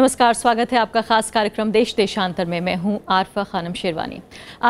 नमस्कार स्वागत है आपका खास कार्यक्रम देश देशांतर में मैं हूं आरफा खानम शेरवानी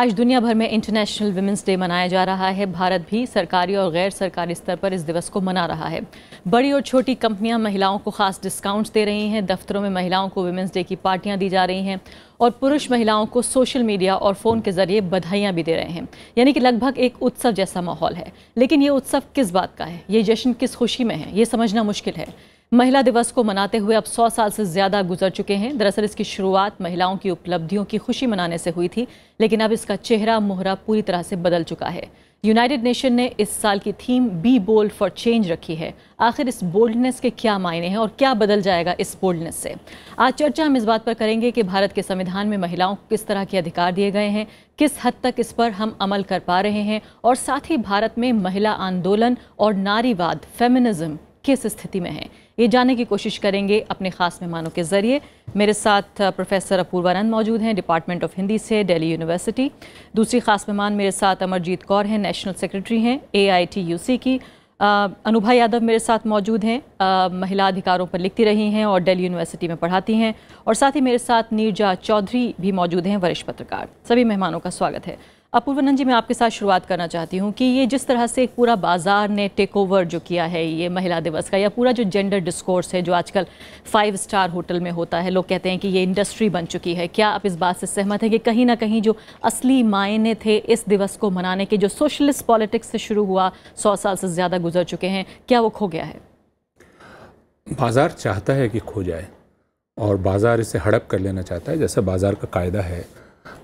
आज दुनिया भर में इंटरनेशनल वीमेंस डे मनाया जा रहा है भारत भी सरकारी और गैर सरकारी स्तर पर इस दिवस को मना रहा है बड़ी और छोटी कंपनियां महिलाओं को खास डिस्काउंट्स दे रही हैं दफ्तरों में महिलाओं को वुमेंस डे की पार्टियाँ दी जा रही हैं और पुरुष महिलाओं को सोशल मीडिया और फ़ोन के ज़रिए बधाइयाँ भी दे रहे हैं यानी कि लगभग एक उत्सव जैसा माहौल है लेकिन ये उत्सव किस बात का है ये जश्न किस खुशी में है ये समझना मुश्किल है महिला दिवस को मनाते हुए अब सौ साल से ज़्यादा गुजर चुके हैं दरअसल इसकी शुरुआत महिलाओं की उपलब्धियों की खुशी मनाने से हुई थी लेकिन अब इसका चेहरा मोहरा पूरी तरह से बदल चुका है यूनाइटेड नेशन ने इस साल की theme be bold for change रखी है आखिर इस बोल्डनेस के क्या मायने हैं और क्या बदल जाएगा इस बोल्डनेस से आज चर्चा हम इस बात पर करेंगे कि भारत के संविधान में महिलाओं को किस तरह के अधिकार दिए गए हैं किस हद तक इस पर हम अमल कर पा रहे हैं और साथ ही भारत में महिला आंदोलन और नारीवाद फेमिनिज्म किस स्थिति में है ये जानने की कोशिश करेंगे अपने खास मेहमानों के ज़रिए मेरे साथ प्रोफेसर अपूर्वानंद मौजूद हैं डिपार्टमेंट ऑफ हिंदी से दिल्ली यूनिवर्सिटी दूसरी खास मेहमान मेरे साथ अमरजीत कौर हैं नेशनल सेक्रेटरी हैं एआईटीयूसी की अनुभा यादव मेरे साथ मौजूद हैं महिला अधिकारों पर लिखती रही हैं और दिल्ली यूनिवर्सिटी में पढ़ाती हैं और साथ ही मेरे साथ नीरजा चौधरी भी मौजूद हैं वरिष्ठ पत्रकार सभी मेहमानों का स्वागत है अपूर्वनंद जी मैं आपके साथ शुरुआत करना चाहती हूँ कि ये जिस तरह से पूरा बाजार ने टेक ओवर जो किया है ये महिला दिवस का या पूरा जो जेंडर डिस्कोर्स है जो आजकल फाइव स्टार होटल में होता है लोग कहते हैं कि ये इंडस्ट्री बन चुकी है क्या आप इस बात से सहमत हैं कि कहीं ना कहीं जो असली मायने थे इस दिवस को मनाने के जो सोशलिस्ट पॉलिटिक्स से शुरू हुआ सौ साल से ज़्यादा गुजर चुके हैं क्या वो खो गया है बाज़ार चाहता है कि खो जाए और बाज़ार इसे हड़प कर लेना चाहता है जैसा बाज़ार का कायदा है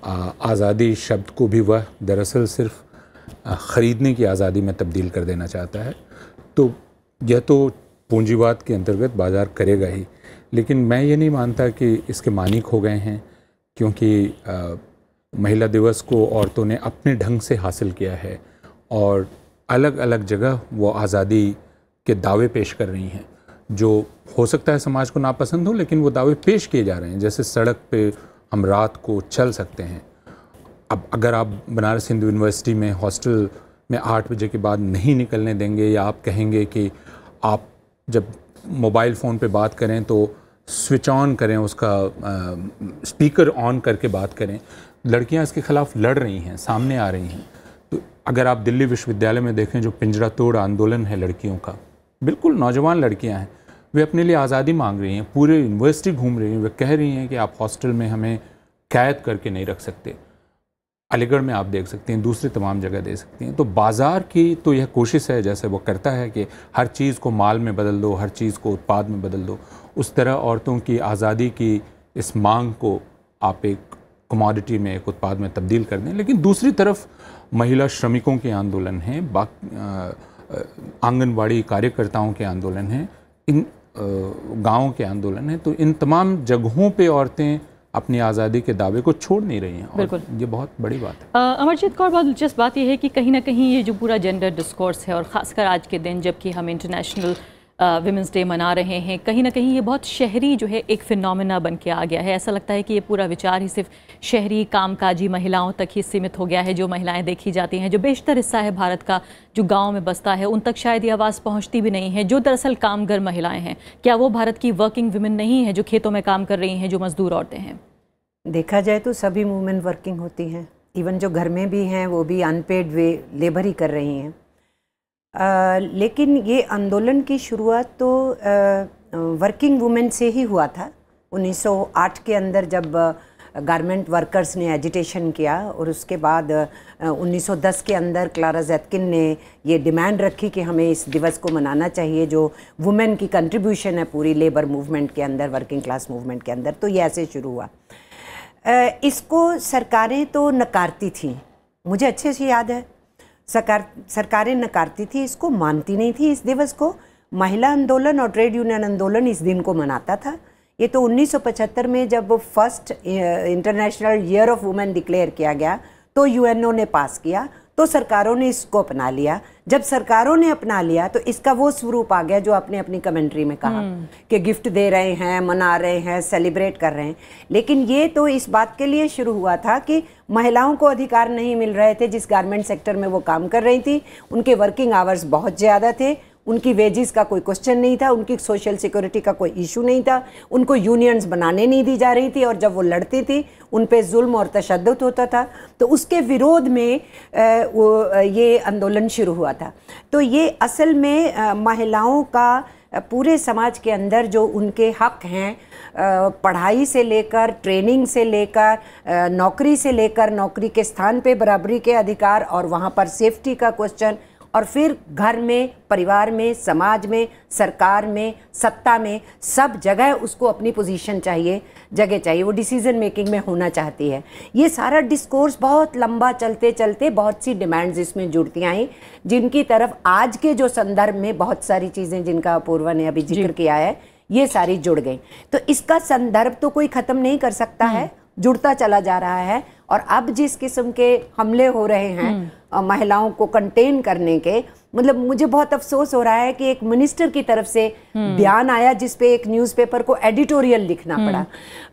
आज़ादी शब्द को भी वह दरअसल सिर्फ ख़रीदने की आज़ादी में तब्दील कर देना चाहता है तो यह तो पूंजीवाद के अंतर्गत बाज़ार करेगा ही लेकिन मैं ये नहीं मानता कि इसके मानिक हो गए हैं क्योंकि आ, महिला दिवस को औरतों ने अपने ढंग से हासिल किया है और अलग अलग जगह वो आज़ादी के दावे पेश कर रही हैं जो हो सकता है समाज को नापसंद हो लेकिन वो दावे पेश किए जा रहे हैं जैसे सड़क पे हम रात को चल सकते हैं अब अगर आप बनारस हिंदू यूनिवर्सिटी में हॉस्टल में आठ बजे के बाद नहीं निकलने देंगे या आप कहेंगे कि आप जब मोबाइल फ़ोन पे बात करें तो स्विच ऑन करें उसका आ, स्पीकर ऑन करके बात करें लड़कियां इसके ख़िलाफ़ लड़ रही हैं सामने आ रही हैं तो अगर आप दिल्ली विश्वविद्यालय में देखें जो पिंजरा तोड़ आंदोलन है लड़कियों का बिल्कुल नौजवान लड़कियां हैं वे अपने लिए आज़ादी मांग रही हैं पूरे यूनिवर्सिटी घूम रही हैं वे कह रही हैं कि आप हॉस्टल में हमें कैद करके नहीं रख सकते अलीगढ़ में आप देख सकते हैं दूसरी तमाम जगह देख सकते हैं तो बाज़ार की तो यह कोशिश है जैसे वो करता है कि हर चीज़ को माल में बदल दो हर चीज़ को उत्पाद में बदल दो उस तरह औरतों की आज़ादी की इस मांग को आप एक कमोडिटी में एक उत्पाद में तब्दील कर दें लेकिन दूसरी तरफ महिला श्रमिकों के आंदोलन हैं बाकी आंगनबाड़ी कार्यकर्ताओं के आंदोलन हैं इन गाँव के आंदोलन है तो इन तमाम जगहों पे औरतें अपनी आज़ादी के दावे को छोड़ नहीं रही हैं बिल्कुल ये बहुत बड़ी बात है अमरजीत कौर बहुत दिलचस्प बात यह है कि कहीं ना कहीं ये जो पूरा जेंडर डिस्कोर्स है और ख़ासकर आज के दिन जबकि हम इंटरनेशनल विमेंस डे मना रहे हैं कहीं ना कहीं ये बहुत शहरी जो है एक फिनमिना बन के आ गया है ऐसा लगता है कि ये पूरा विचार ही सिर्फ शहरी कामकाजी महिलाओं तक ही सीमित हो गया है जो महिलाएं देखी जाती हैं जो बेशतर हिस्सा है भारत का जो गाँव में बसता है उन तक शायद ये आवाज़ पहुँचती भी नहीं है जो दरअसल कामगर महिलाएँ हैं क्या वो भारत की वर्किंग वुमेन नहीं है जो खेतों में काम कर रही हैं जो मज़दूर औरतें हैं देखा जाए तो सभी वूमेन वर्किंग होती हैं इवन जो घर में भी हैं वो भी अनपेड वे लेबर ही कर रही हैं आ, लेकिन ये आंदोलन की शुरुआत तो आ, वर्किंग वुमेन से ही हुआ था 1908 के अंदर जब गारमेंट वर्कर्स ने एजिटेशन किया और उसके बाद 1910 के अंदर क्लारा जैतकिन ने ये डिमांड रखी कि हमें इस दिवस को मनाना चाहिए जो वुमेन की कंट्रीब्यूशन है पूरी लेबर मूवमेंट के अंदर वर्किंग क्लास मूवमेंट के अंदर तो ये ऐसे शुरू हुआ इसको सरकारें तो नकारती थी मुझे अच्छे से याद है सरकार सरकारें नकारती थी इसको मानती नहीं थी इस दिवस को महिला आंदोलन और ट्रेड यूनियन आंदोलन इस दिन को मनाता था ये तो 1975 में जब first international year of women declare किया गया तो यूएनओ ने पास किया तो सरकारों ने इसको अपना लिया जब सरकारों ने अपना लिया तो इसका वो स्वरूप आ गया जो आपने अपनी कमेंट्री में कहा हम्म। कि गिफ्ट दे रहे हैं मना रहे हैं सेलिब्रेट कर रहे हैं लेकिन ये तो इस बात के लिए शुरू हुआ था कि महिलाओं को अधिकार नहीं मिल रहे थे जिस गारमेंट सेक्टर में वो काम कर रही थी उनके वर्किंग आवर्स बहुत ज़्यादा थे उनकी वेजेस का कोई क्वेश्चन नहीं था उनकी सोशल सिक्योरिटी का कोई इशू नहीं था उनको यूनियंस बनाने नहीं दी जा रही थी और जब वो लड़ती थी उन पर जुल्म और तशद होता था तो उसके विरोध में वो ये आंदोलन शुरू हुआ था तो ये असल में महिलाओं का पूरे समाज के अंदर जो उनके हक हैं पढ़ाई से लेकर ट्रेनिंग से लेकर नौकरी से लेकर नौकरी के स्थान पे बराबरी के अधिकार और वहाँ पर सेफ्टी का क्वेश्चन और फिर घर में परिवार में समाज में सरकार में सत्ता में सब जगह उसको अपनी पोजीशन चाहिए जगह चाहिए वो डिसीज़न मेकिंग में होना चाहती है ये सारा डिस्कोर्स बहुत लंबा चलते चलते बहुत सी डिमांड्स इसमें जुड़ती आई जिनकी तरफ आज के जो संदर्भ में बहुत सारी चीज़ें जिनका अपूर्वा ने अभी जिक्र किया है ये सारी जुड़ गई तो इसका संदर्भ तो कोई ख़त्म नहीं कर सकता है हम्म। जुड़ता चला जा रहा है और अब जिस किस्म के हमले हो रहे हैं हम्म। महिलाओं को कंटेन करने के मतलब मुझे बहुत अफसोस हो रहा है कि एक मिनिस्टर की तरफ से हम्म। बयान आया जिसपे एक न्यूज़पेपर को एडिटोरियल लिखना पड़ा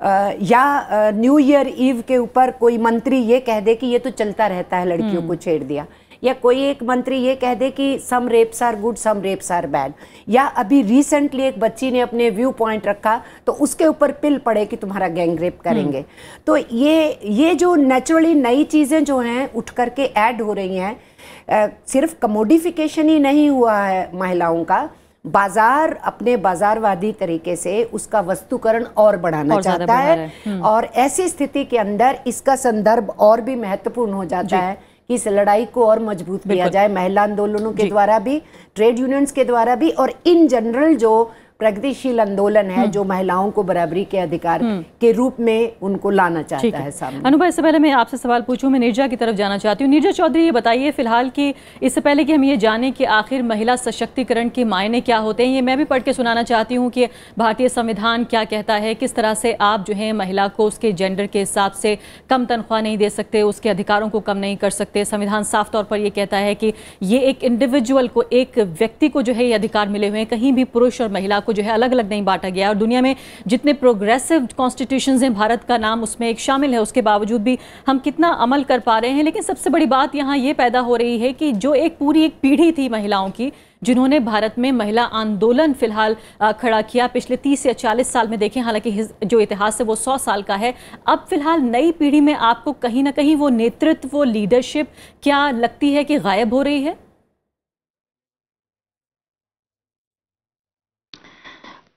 आ, हम्म। या न्यू ईयर ईव के ऊपर कोई मंत्री ये कह दे कि ये तो चलता रहता है लड़कियों हम्म। को छेड़ दिया या कोई एक मंत्री ये कह दे कि some rapes are good some rapes are bad या अभी रिसेंटली एक बच्ची ने अपने व्यू पॉइंट रखा तो उसके ऊपर पिल पड़े कि तुम्हारा गैंग रेप हम्म। करेंगे तो ये ये जो नेचुरली नई चीज़ें जो हैं उठ करके ऐड हो रही हैं सिर्फ कमोडिफिकेशन ही नहीं हुआ है महिलाओं का बाजार अपने बाजारवादी तरीके से उसका वस्तुकरण और बढ़ाना और चाहता है हम्म। और ऐसी स्थिति के अंदर इसका संदर्भ और भी महत्वपूर्ण हो जाता है कि इस लड़ाई को और मजबूत किया जाए महिला आंदोलनों के द्वारा भी ट्रेड यूनियंस के द्वारा भी और इन जनरल जो प्रगतिशील आंदोलन है हम्म। जो महिलाओं को बराबरी के अधिकार हम्म। के रूप में उनको लाना चाहता है है सामने अनुभव इससे पहले मैं आपसे सवाल पूछूं मैं निर्जा की तरफ जाना चाहती हूं निर्जा चौधरी ये बताइए फिलहाल कि इससे पहले कि हम ये जाने कि आखिर महिला सशक्तिकरण के मायने क्या होते हैं ये मैं भी पढ़ के सुनाना चाहती हूँ कि भारतीय संविधान क्या कहता है किस तरह से आप जो है महिला को उसके जेंडर के हिसाब से कम तनख्वाह नहीं दे सकते उसके अधिकारों को कम नहीं कर सकते संविधान साफ तौर पर यह कहता है कि ये एक इंडिविजुअल को एक व्यक्ति को जो है ये अधिकार मिले हुए हैं कहीं भी पुरुष और महिला को को जो है अलग अलग नहीं बांटा गया और दुनिया में जितने प्रोग्रेसिव कॉन्स्टिट्यूशन हैं भारत का नाम उसमें एक शामिल है उसके बावजूद भी हम कितना अमल कर पा रहे हैं लेकिन सबसे बड़ी बात यहाँ ये पैदा हो रही है कि जो एक पूरी एक पीढ़ी थी महिलाओं की जिन्होंने भारत में महिला आंदोलन फिलहाल खड़ा किया पिछले 30 या 40 साल में देखें हालांकि जो इतिहास है वो 100 साल का है अब फिलहाल नई पीढ़ी में आपको कहीं ना कहीं वो नेतृत्व वो लीडरशिप क्या लगती है कि गायब हो रही है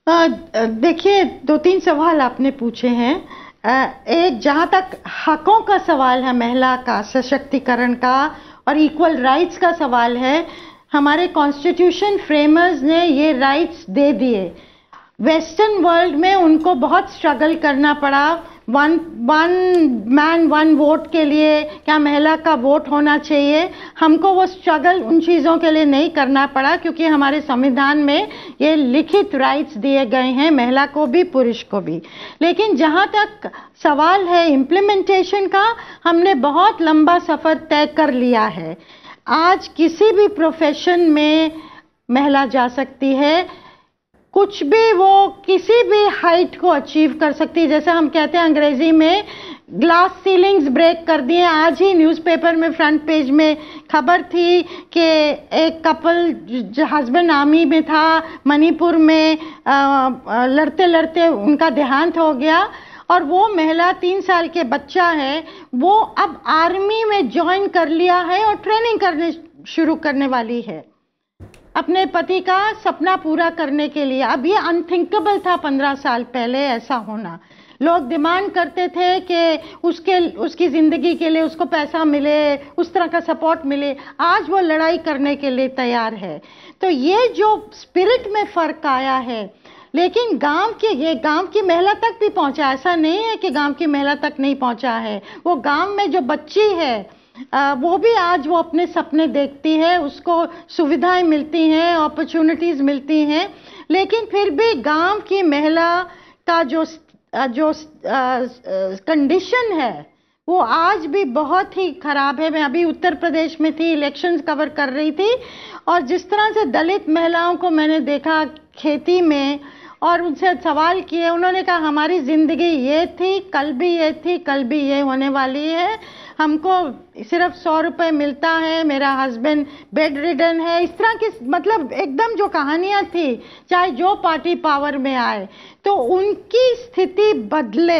देखिए दो तीन सवाल आपने पूछे हैं एक जहाँ तक हकों का सवाल है महिला का सशक्तिकरण का और इक्वल राइट्स का सवाल है हमारे कॉन्स्टिट्यूशन फ्रेमर्स ने ये राइट्स दे दिए वेस्टर्न वर्ल्ड में उनको बहुत स्ट्रगल करना पड़ा one one man one vote के लिए क्या महिला का वोट होना चाहिए हमको वो स्ट्रगल उन चीज़ों के लिए नहीं करना पड़ा क्योंकि हमारे संविधान में ये लिखित राइट्स दिए गए हैं महिला को भी पुरुष को भी लेकिन जहाँ तक सवाल है इम्प्लीमेंटेशन का हमने बहुत लंबा सफ़र तय कर लिया है आज किसी भी प्रोफेशन में महिला जा सकती है कुछ भी वो किसी भी हाइट को अचीव कर सकती है जैसे हम कहते हैं अंग्रेजी में ग्लास सीलिंग्स ब्रेक कर दिए आज ही न्यूज़पेपर में फ्रंट पेज में खबर थी कि एक कपल हस्बैंड आर्मी में था मणिपुर में आ, लड़ते लड़ते उनका देहांत हो गया और वो महिला तीन साल के बच्चा है वो अब आर्मी में ज्वाइन कर लिया है और ट्रेनिंग करने शुरू करने वाली है अपने पति का सपना पूरा करने के लिए अब ये अनथिंकेबल था पंद्रह साल पहले ऐसा होना लोग डिमांड करते थे कि उसके उसकी ज़िंदगी के लिए उसको पैसा मिले उस तरह का सपोर्ट मिले आज वो लड़ाई करने के लिए तैयार है तो ये जो स्पिरिट में फ़र्क आया है लेकिन गांव के ये गांव की महिला तक भी पहुंचा ऐसा नहीं है कि गांव की महिला तक नहीं पहुंचा है वो गांव में जो बच्ची है वो भी आज वो अपने सपने देखती है उसको सुविधाएं मिलती हैं अपॉर्चुनिटीज़ मिलती हैं लेकिन फिर भी गांव की महिला का जो जो कंडीशन है वो आज भी बहुत ही ख़राब है मैं अभी उत्तर प्रदेश में थी इलेक्शंस कवर कर रही थी और जिस तरह से दलित महिलाओं को मैंने देखा खेती में और उनसे सवाल किए उन्होंने कहा हमारी ज़िंदगी ये थी कल भी ये थी कल भी ये होने वाली है हमको सिर्फ सौ रुपये मिलता है मेरा हस्बैंड बेड रिडन है इस तरह की मतलब एकदम जो कहानियाँ थी चाहे जो पार्टी पावर में आए तो उनकी स्थिति बदले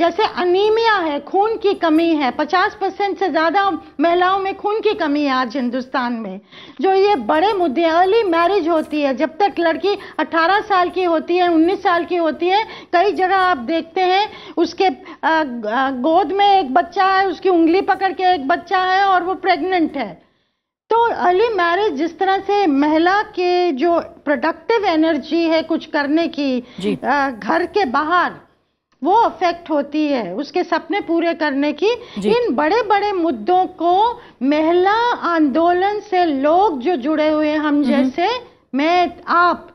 जैसे अनीमिया है खून की कमी है 50 परसेंट से ज़्यादा महिलाओं में खून की कमी है आज हिंदुस्तान में जो ये बड़े मुद्दे अर्ली मैरिज होती है जब तक लड़की 18 साल की होती है 19 साल की होती है कई जगह आप देखते हैं उसके गोद में एक बच्चा है उसकी उंगली पकड़ के एक बच्चा है और वो प्रेग्नेंट है तो अर्ली मैरिज जिस तरह से महिला के जो प्रोडक्टिव एनर्जी है कुछ करने की घर के बाहर वो अफेक्ट होती है उसके सपने पूरे करने की इन बड़े बड़े मुद्दों को महिला आंदोलन से लोग जो जुड़े हुए हम हम्म। जैसे मैं आप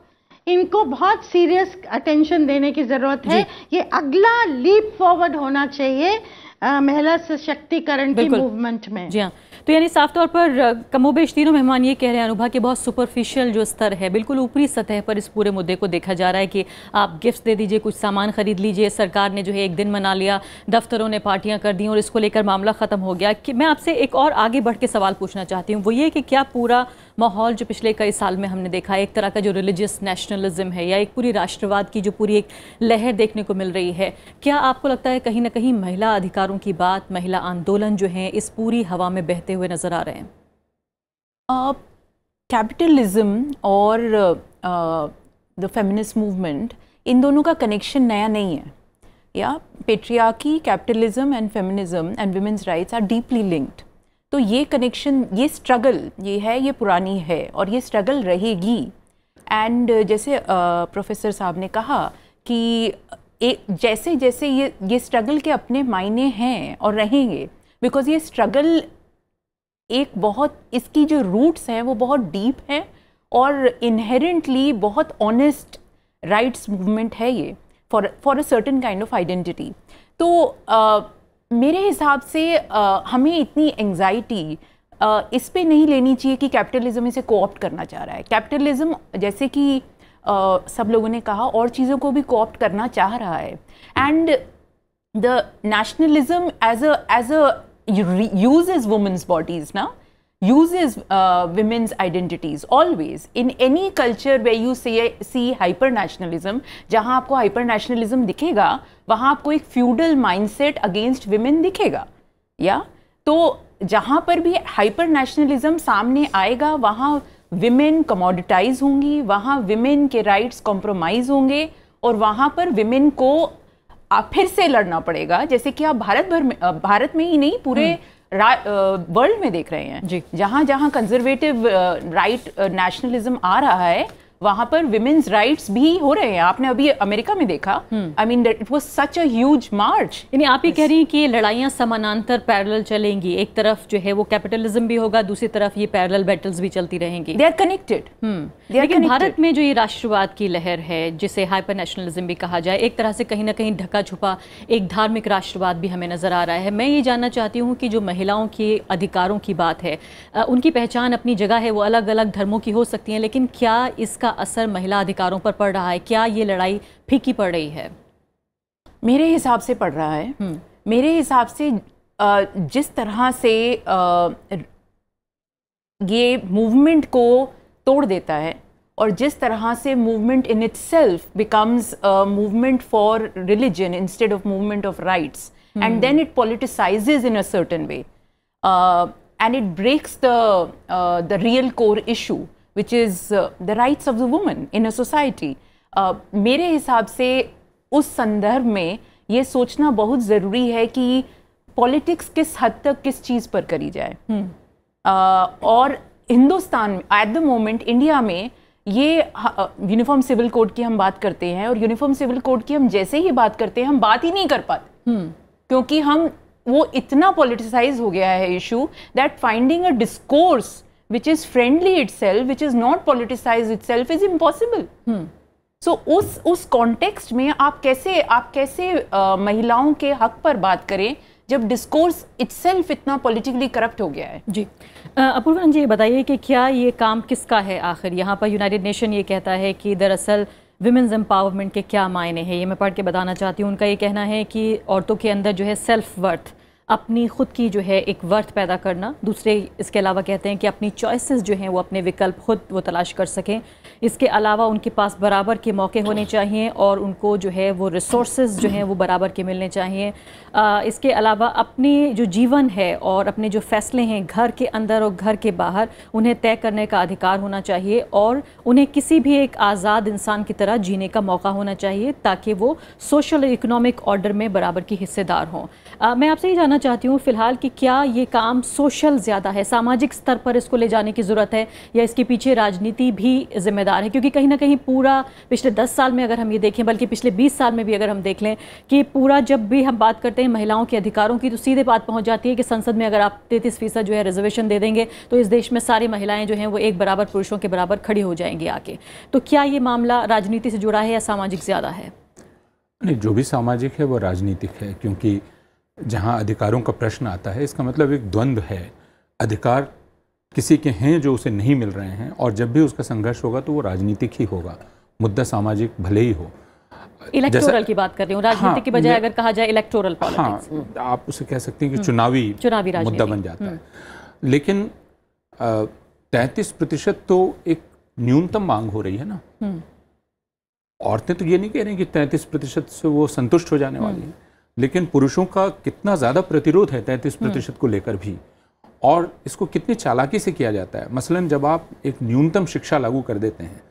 इनको बहुत सीरियस अटेंशन देने की ज़रूरत है ये अगला लीप फॉरवर्ड होना चाहिए महिला सशक्तिकरण की मूवमेंट में जी हाँ तो यानी साफ तौर पर कमोबेश तीनों मेहमान ये कह रहे हैं अनुभा के बहुत सुपरफिशियल जो स्तर है बिल्कुल ऊपरी सतह पर इस पूरे मुद्दे को देखा जा रहा है कि आप गिफ्ट दे दीजिए कुछ सामान खरीद लीजिए सरकार ने जो है एक दिन मना लिया दफ्तरों ने पार्टियां कर दी और इसको लेकर मामला ख़त्म हो गया कि मैं आपसे एक और आगे बढ़ के सवाल पूछना चाहती हूँ वो ये कि क्या पूरा माहौल जो पिछले कई साल में हमने देखा एक तरह का जो रिलीजियस नेशनलिज्म है या एक पूरी राष्ट्रवाद की जो पूरी एक लहर देखने को मिल रही है क्या आपको लगता है कहीं ना कहीं महिला अधिकारों की बात महिला आंदोलन जो है इस पूरी हवा में बहते हुए नज़र आ रहे हैं कैपिटलिज्म और द फेमिनिस्ट मूवमेंट इन दोनों का कनेक्शन नया नहीं है या patriarchy capitalism and feminism and women's rights are deeply linked तो ये कनेक्शन ये स्ट्रगल ये है ये पुरानी है और ये स्ट्रगल रहेगी एंड जैसे प्रोफेसर साहब ने कहा कि एक जैसे जैसे ये ये स्ट्रगल के अपने मायने हैं और रहेंगे बिकॉज ये स्ट्रगल एक बहुत इसकी जो रूट्स हैं वो बहुत डीप हैं और इनहेरेंटली बहुत ऑनेस्ट राइट्स मूवमेंट है ये फॉर फॉर तो, a certain kind of identity तो uh, मेरे हिसाब से आ, हमें इतनी एंग्जाइटी इस पे नहीं लेनी चाहिए कि कैपिटलिज्म इसे कोऑप्ट करना चाह रहा है कैपिटलिज्म जैसे कि आ, सब लोगों ने कहा और चीज़ों को भी कोऑप्ट करना चाह रहा है and the nationalism as a as a use is women's bodies ना uses uh, women's identities always in any culture where you see see hyper nationalism जहाँ आपको hyper nationalism दिखेगा वहाँ आपको एक feudal mindset against women दिखेगा या तो जहाँ पर भी hyper nationalism सामने आएगा वहाँ women commoditize होंगी वहाँ women के rights compromise होंगे और वहाँ पर women को आप फिर से लड़ना पड़ेगा जैसे कि आप भारत भर में भारत में ही नहीं पूरे hmm. वर्ल्ड में देख रहे हैं जी जहां जहां कंजर्वेटिव राइट नेशनलिज्म आ रहा है वहां पर विमेन्स राइट्स भी हो रहे हैं आपने अभी अमेरिका में देखा I mean it was such as march यानी आप ये कह रही हैं कि ये लड़ाइयाँ समानांतर पैरल चलेंगी एक तरफ जो है वो कैपिटलिज्म भी होगा दूसरी तरफ ये पैरल बैटल्स भी चलती रहेंगी दे आर कनेक्टेड लेकिन भारत में जो ये राष्ट्रवाद की लहर है जिसे हाइपर नेशनलिज्म भी कहा जाए एक तरह से कहीं ना कहीं ढका छुपा एक धार्मिक राष्ट्रवाद भी हमें नजर आ रहा है मैं ये जानना चाहती हूँ कि जो महिलाओं के अधिकारों की बात है उनकी पहचान अपनी जगह है वो अलग अलग धर्मों की हो सकती है लेकिन क्या इसका इसका असर महिला अधिकारों पर पड़ रहा है क्या ये लड़ाई फीकी पड़ रही है मेरे हिसाब से पड़ रहा है हम्म। मेरे हिसाब से जिस तरह से ये मूवमेंट को तोड़ देता है और जिस तरह से movement in itself becomes movement for religion instead of movement of rights and then it politicise in a certain way and it breaks the the uh, the which is the rights of the women in a society मेरे हिसाब से उस संदर्भ में ये सोचना बहुत ज़रूरी है कि पॉलिटिक्स किस हद तक किस चीज़ पर करी जाए hmm. uh, और हिंदुस्तान में एट द मोमेंट इंडिया में ये यूनिफॉर्म सिविल कोड की हम बात करते हैं और यूनिफॉर्म सिविल कोड की हम जैसे ही बात करते हैं हम बात ही नहीं कर पाते hmm. क्योंकि हम वो इतना पॉलिटिसाइज हो गया है issue that finding a discourse which is friendly itself, which is not politicized itself, is impossible. Hmm. So so, उस उस कॉन्टेक्स्ट में आप कैसे आप कैसे uh, महिलाओं के हक पर बात करें जब डिस्कोर्स इट्सेल्फ इतना पॉलिटिकली करप्ट हो गया है जी अपूर्वन जी ये बताइए कि क्या ये काम किसका है आखिर यहाँ पर यूनाइटेड नेशन ये कहता है कि दरअसल वुमेंस एम्पावरमेंट के क्या मायने हैं ये मैं पढ़ के बताना चाहती हूँ उनका ये कहना है कि औरतों के अंदर जो है सेल्फ वर्थ अपनी खुद की जो है एक वर्थ पैदा करना दूसरे इसके अलावा कहते हैं कि अपनी चॉइसेस जो हैं वो अपने विकल्प खुद वो तलाश कर सकें इसके अलावा उनके पास बराबर के मौके होने चाहिए और उनको जो है वो रिसोर्स जो हैं वो बराबर के मिलने चाहिए आ, इसके अलावा अपने जो जीवन है और अपने जो फैसले हैं घर के अंदर और घर के बाहर उन्हें तय करने का अधिकार होना चाहिए और उन्हें किसी भी एक आज़ाद इंसान की तरह जीने का मौका होना चाहिए ताकि वो सोशल इकनॉमिक ऑर्डर में बराबर की हिस्सेदार हों आ, मैं आपसे ये जानना चाहती हूँ फिलहाल कि क्या ये काम सोशल ज़्यादा है सामाजिक स्तर पर इसको ले जाने की ज़रूरत है या इसके पीछे राजनीति भी जिम्मेदार है क्योंकि कहीं ना कहीं पूरा पिछले दस साल में अगर हम ये देखें बल्कि पिछले बीस साल में भी अगर हम देख लें कि पूरा जब भी हम बात करते हैं महिलाओं के अधिकारों की तो सीधे बात पहुँच जाती है कि संसद में अगर आप तैंतीस फीसद जो है रिजर्वेशन दे देंगे तो इस देश में सारी महिलाएं जो हैं वो एक बराबर पुरुषों के बराबर खड़ी हो जाएंगी आके तो क्या ये मामला राजनीति से जुड़ा है या सामाजिक ज़्यादा है नहीं जो भी सामाजिक है वो राजनीतिक है क्योंकि जहाँ अधिकारों का प्रश्न आता है इसका मतलब एक द्वंद्व है अधिकार किसी के हैं जो उसे नहीं मिल रहे हैं और जब भी उसका संघर्ष होगा तो वो राजनीतिक ही होगा मुद्दा सामाजिक भले ही हो इलेक्टोरल की बात कर रही हूँ राजनीति हाँ, की बजाय अगर कहा जाए इलेक्टोरल हाँ, आप उसे कह सकते हैं कि हम्म, चुनावी चुनावी मुद्दा बन जाता है हम्म। लेकिन तैतीस प्रतिशत तो एक न्यूनतम मांग हो रही है ना हम्म। औरतें तो ये नहीं कह रही कि तैंतीस प्रतिशत से वो संतुष्ट हो जाने वाली है लेकिन पुरुषों का कितना ज़्यादा प्रतिरोध है तैंतीस हम्म। प्रतिशत को लेकर भी और इसको कितनी चालाकी से किया जाता है मसलन जब आप एक न्यूनतम शिक्षा लागू कर देते हैं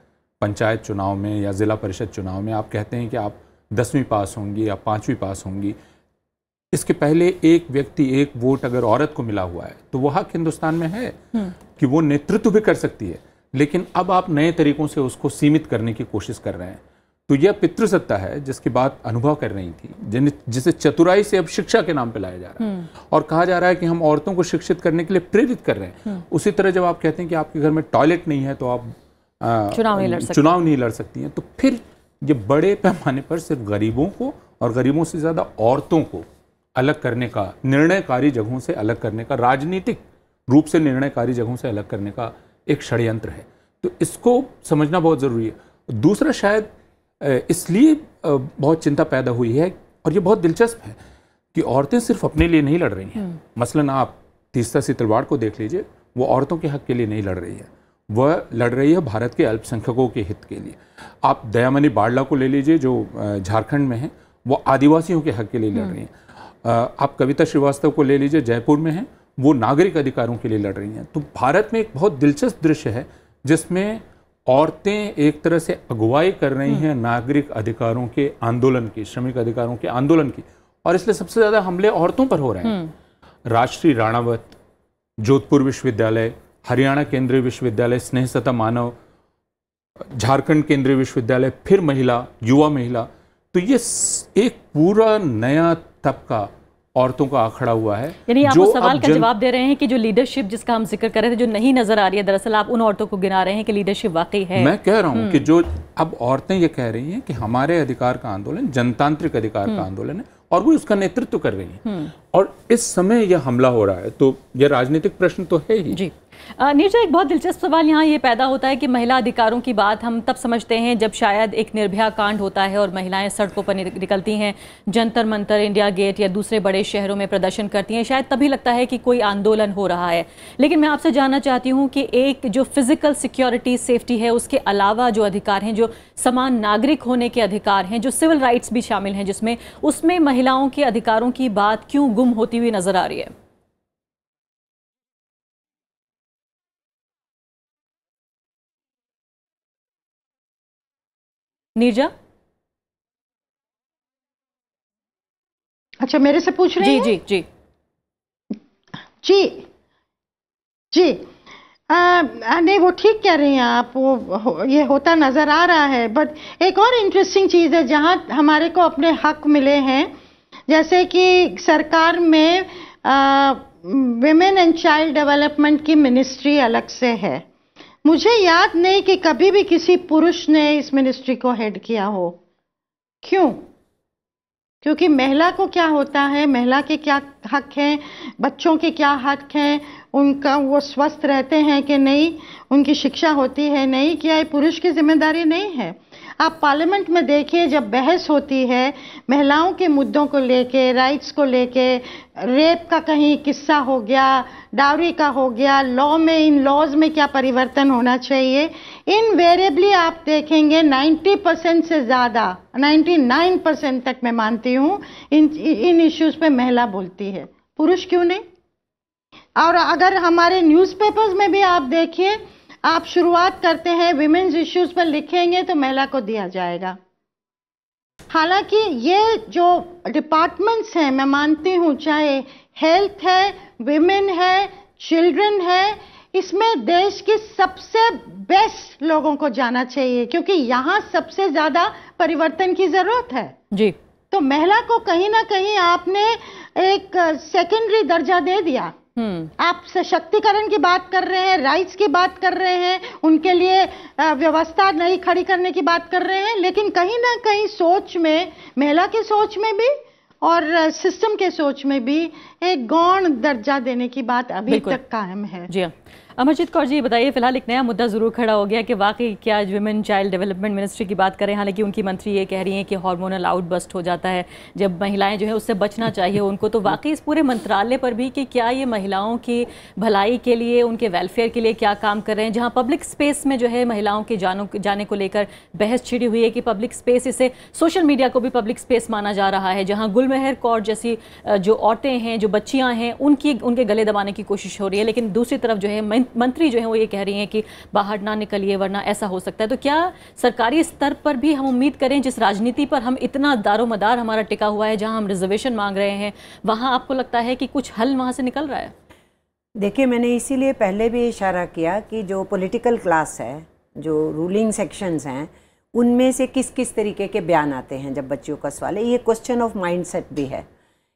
पंचायत चुनाव में या ज़िला परिषद चुनाव में आप कहते हैं कि आप दसवीं पास होंगी या पाँचवीं पास होंगी इसके पहले एक व्यक्ति एक वोट अगर औरत को मिला हुआ है तो वह हक हिंदुस्तान में है हम्म। कि वो नेतृत्व भी कर सकती है लेकिन अब आप नए तरीकों से उसको सीमित करने की कोशिश कर रहे हैं तो यह पितृसत्ता है जिसकी बात अनुभव कर रही थी जिन जिसे चतुराई से अब शिक्षा के नाम पे लाया जा रहा है हम्म। और कहा जा रहा है कि हम औरतों को शिक्षित करने के लिए प्रेरित कर रहे हैं हम्म। उसी तरह जब आप कहते हैं कि आपके घर में टॉयलेट नहीं है तो आप चुनाव नहीं लड़ चुनाव नहीं लड़ सकती हैं तो फिर ये बड़े पैमाने पर सिर्फ गरीबों को और गरीबों से ज़्यादा औरतों को अलग करने का निर्णयकारी जगहों से अलग करने का राजनीतिक रूप से निर्णयकारी जगहों से अलग करने का एक षड्यंत्र है तो इसको समझना बहुत ज़रूरी है दूसरा शायद इसलिए बहुत चिंता पैदा हुई है और ये बहुत दिलचस्प है कि औरतें सिर्फ अपने लिए नहीं लड़ रही हैं हम्म। मसलन आप तीसरा सी तलवार को देख लीजिए वो औरतों के हक के लिए नहीं लड़ रही है वह लड़ रही है भारत के अल्पसंख्यकों के हित के लिए आप दयामणि बाड़ला को ले लीजिए जो झारखंड में है वो आदिवासियों के हक के लिए लड़ हम्म। रही हैं आप कविता श्रीवास्तव को ले लीजिए जयपुर में हैं वो नागरिक अधिकारों के लिए लड़ रही हैं तो भारत में एक बहुत दिलचस्प दृश्य है जिसमें औरतें एक तरह से अगुवाई कर रही हम्म। हैं नागरिक अधिकारों के आंदोलन की श्रमिक अधिकारों के आंदोलन की और इसलिए सबसे ज़्यादा हमले औरतों पर हो रहे हैं हम्म। राष्ट्रीय राणावत जोधपुर विश्वविद्यालय हरियाणा केंद्रीय विश्वविद्यालय स्नेह सता मानव झारखंड केंद्रीय विश्वविद्यालय फिर महिला युवा महिला तो ये एक पूरा नया तबका औरतों का आखड़ा हुआ है यानी आप उस सवाल का जवाब दे रहे हैं कि जो लीडरशिप जिसका हम जिक्र कर रहे थे जो नहीं नजर आ रही है दरअसल आप उन औरतों को गिना रहे हैं कि लीडरशिप वाकई है मैं कह रहा हूँ हम्म। कि जो अब औरतें ये कह रही हैं कि हमारे अधिकार का आंदोलन जनतांत्रिक अधिकार का हम्म। आंदोलन है और वो उसका नेतृत्व कर रही है हम्म। और इस समय यह हमला हो रहा है तो यह राजनीतिक प्रश्न तो है ही जी नीरजा एक बहुत दिलचस्प सवाल यहाँ ये पैदा होता है कि महिला अधिकारों की बात हम तब समझते हैं जब शायद एक निर्भया कांड होता है और महिलाएं सड़कों पर निकलती हैं जंतर मंतर इंडिया गेट या दूसरे बड़े शहरों में प्रदर्शन करती हैं शायद तभी लगता है कि कोई आंदोलन हो रहा है लेकिन मैं आपसे जानना चाहती हूँ कि एक जो फिजिकल सिक्योरिटी सेफ्टी है उसके अलावा जो अधिकार हैं जो समान नागरिक होने के अधिकार हैं जो सिविल राइट्स भी शामिल हैं जिसमें उसमें महिलाओं के अधिकारों की बात क्यों गुम गुम होती हुई नज़र आ रही है नीरजा अच्छा मेरे से पूछ रही जी, जी जी जी जी जी आ, नहीं वो ठीक कह रही हैं आप वो ये होता नज़र आ रहा है बट एक और इंटरेस्टिंग चीज़ है जहाँ हमारे को अपने हक मिले हैं जैसे कि सरकार में वेमेन एंड चाइल्ड डेवलपमेंट की मिनिस्ट्री अलग से है मुझे याद नहीं कि कभी भी किसी पुरुष ने इस मिनिस्ट्री को हेड किया हो क्यों क्योंकि महिला को क्या होता है महिला के क्या हक हैं बच्चों के क्या हक हैं उनका वो स्वस्थ रहते हैं कि नहीं उनकी शिक्षा होती है नहीं क्या ये पुरुष की जिम्मेदारी नहीं है आप पार्लियामेंट में देखिए जब बहस होती है महिलाओं के मुद्दों को लेके राइट्स को लेके रेप का कहीं किस्सा हो गया डावरी का हो गया लॉ में इन लॉज में क्या परिवर्तन होना चाहिए इनवेरेबली आप देखेंगे 90 परसेंट से ज़्यादा 99 परसेंट तक मैं मानती हूँ इन इन इश्यूज़ पे महिला बोलती है पुरुष क्यों नहीं और अगर हमारे न्यूज़पेपर्स में भी आप देखिए आप शुरुआत करते हैं विमेंस इश्यूज पर लिखेंगे तो महिला को दिया जाएगा हालांकि ये जो डिपार्टमेंट्स हैं मैं मानती हूँ चाहे हेल्थ है विमेन है चिल्ड्रन है इसमें देश की सबसे बेस्ट लोगों को जाना चाहिए क्योंकि यहाँ सबसे ज़्यादा परिवर्तन की ज़रूरत है जी तो महिला को कहीं ना कहीं आपने एक सेकेंडरी दर्जा दे दिया हम्म। आप सशक्तिकरण की बात कर रहे हैं राइट्स की बात कर रहे हैं उनके लिए व्यवस्था नहीं खड़ी करने की बात कर रहे हैं लेकिन कहीं ना कहीं सोच में महिला के सोच में भी और सिस्टम के सोच में भी एक गौण दर्जा देने की बात अभी तक कायम है जी हाँ। अमरजीत कौर जी बताइए फिलहाल एक नया मुद्दा ज़रूर खड़ा हो गया कि वाकई क्या वुमेन चाइल्ड डेवलपमेंट मिनिस्ट्री की बात करें हालांकि उनकी मंत्री ये कह रही हैं कि हार्मोनल आउटबस्ट हो जाता है जब महिलाएं जो है उससे बचना चाहिए उनको तो वाकई इस पूरे मंत्रालय पर भी कि क्या ये महिलाओं की भलाई के लिए उनके वेलफेयर के लिए क्या काम कर रहे हैं जहाँ पब्लिक स्पेस में जो है महिलाओं के जानों जाने को लेकर बहस छिड़ी हुई है कि पब्लिक स्पेस इसे सोशल मीडिया को भी पब्लिक स्पेस माना जा रहा है जहाँ गुलमहर कौर जैसी जो औरतें हैं जो बच्चियाँ हैं उनकी उनके गले दबाने की कोशिश हो रही है लेकिन दूसरी तरफ जो है मंत्री जो है वो ये कह रही हैं कि बाहर ना निकलिए वरना ऐसा हो सकता है तो क्या सरकारी स्तर पर भी हम उम्मीद करें जिस राजनीति पर हम इतना दारोमदार हमारा टिका हुआ है जहाँ हम रिजर्वेशन मांग रहे हैं वहाँ आपको लगता है कि कुछ हल वहाँ से निकल रहा है देखिए मैंने इसीलिए पहले भी इशारा किया कि जो पॉलिटिकल क्लास है जो रूलिंग सेक्शंस हैं उनमें से किस किस तरीके के बयान आते हैं जब बच्चियों का सवाल है ये क्वेश्चन ऑफ माइंडसेट भी है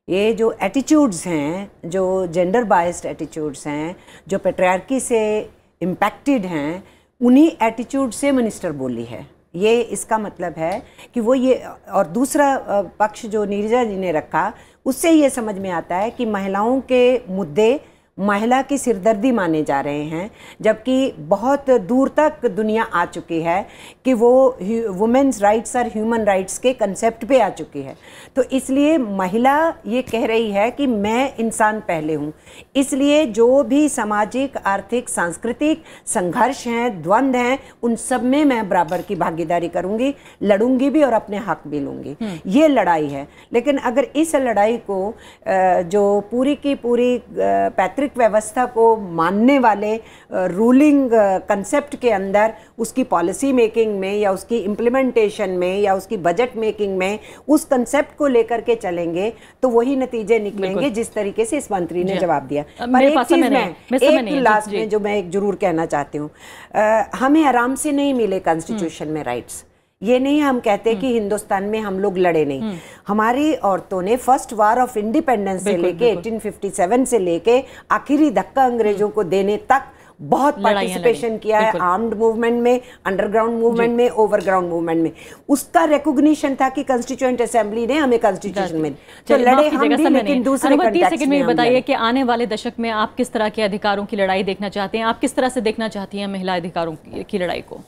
ये जो एटीट्यूड्स हैं जो जेंडर बाइस्ड एटीट्यूड्स हैं जो पेट्रियार्की से इम्पैक्टेड हैं उन्हीं एटीट्यूड से मिनिस्टर बोली है ये इसका मतलब है कि वो ये और दूसरा पक्ष जो नीरजा जी ने रखा उससे ये समझ में आता है कि महिलाओं के मुद्दे महिला की सिरदर्दी माने जा रहे हैं जबकि बहुत दूर तक दुनिया आ चुकी है कि वो वुमेन्स राइट्स और ह्यूमन राइट्स के कंसेप्ट पे आ चुकी है तो इसलिए महिला ये कह रही है कि मैं इंसान पहले हूँ इसलिए जो भी सामाजिक आर्थिक सांस्कृतिक संघर्ष हैं द्वंद्व हैं उन सब में मैं बराबर की भागीदारी करूँगी लड़ूंगी भी और अपने हक भी लूँगी हम्म। ये लड़ाई है लेकिन अगर इस लड़ाई को जो पूरी की पूरी पैतृक लोकतांत्रिक व्यवस्था को मानने वाले रूलिंग कंसेप्ट के अंदर उसकी पॉलिसी मेकिंग में या उसकी इम्प्लीमेंटेशन में या उसकी बजट मेकिंग में उस कंसेप्ट को लेकर के चलेंगे तो वही नतीजे निकलेंगे जिस तरीके से इस मंत्री ने जवाब दिया पर एक चीज़ में एक लास्ट में जो मैं एक जरूर कहना चाहती हूँ हमें आराम से नहीं मिले कॉन्स्टिट्यूशन हम्म। में राइट्स ये नहीं हम कहते कि हम्म। हिंदुस्तान में हम लोग लड़े नहीं हम्म। हमारी औरतों ने फर्स्ट वार ऑफ इंडिपेंडेंस से लेके 1857 से लेके आखिरी धक्का अंग्रेजों हम्म। को देने तक बहुत पार्टिसिपेशन किया है आर्म्ड मूवमेंट में अंडरग्राउंड मूवमेंट में ओवरग्राउंड मूवमेंट में उसका रिकॉग्निशन था कि कंस्टिट्यूएंट असेंबली ने हमें कंस्टिट्यूशन में तो लड़े हम भी लेकिन दूसरे सेकंड में बताइए कि आने वाले दशक में आप किस तरह के अधिकारों की लड़ाई देखना चाहते हैं आप किस तरह से देखना चाहती हैं महिला अधिकारों की लड़ाई को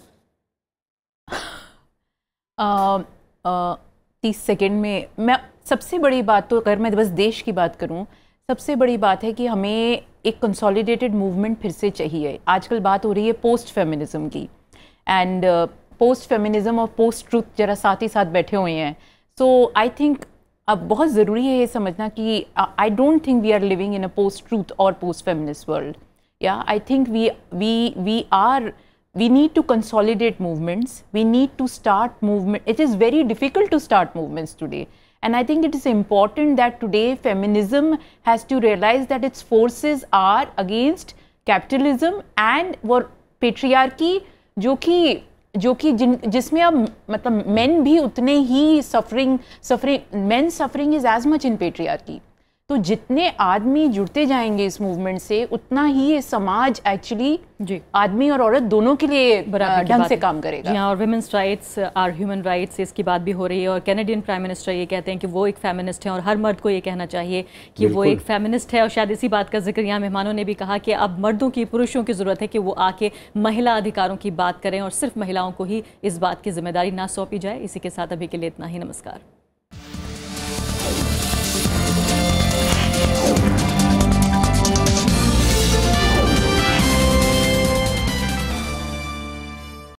तीस सेकेंड में मैं सबसे बड़ी बात तो अगर मैं बस देश की बात करूँ सबसे बड़ी बात है कि हमें एक कंसोलिडेटेड मूवमेंट फिर से चाहिए आजकल बात हो रही है पोस्ट फेमिनिज़म की एंड पोस्ट फेमिनिज्म और पोस्ट ट्रूथ जरा साथ ही साथ बैठे हुए हैं सो आई थिंक अब बहुत ज़रूरी है ये समझना कि I don't think we are living in a post truth और पोस्ट फेमिनिस्ट वर्ल्ड या I think we we we are we need to consolidate movements. We need to start movement. It is very difficult to start movements today. And I think it is important that today feminism has to realize that its forces are against capitalism and वो patriarchy जो कि जो कि जिन जिसमें अब मतलब men भी उतने ही suffering suffering men suffering is as much in patriarchy तो जितने आदमी जुड़ते जाएंगे इस मूवमेंट से उतना ही ये समाज एक्चुअली आदमी और औरत दोनों के लिए ढंग से काम करेगा यहाँ और women's rights are human rights इसकी बात भी हो रही है और कैनेडियन प्राइम मिनिस्टर ये कहते हैं कि वो एक फेमिनिस्ट है और हर मर्द को ये कहना चाहिए कि वो एक फेमिनिस्ट है और शायद इसी बात का जिक्र यहाँ मेहमानों ने भी कहा कि अब मर्दों की पुरुषों की ज़रूरत है कि वो आके महिला अधिकारों की बात करें और सिर्फ महिलाओं को ही इस बात की जिम्मेदारी ना सौंपी जाए इसी के साथ अभी के लिए इतना ही नमस्कार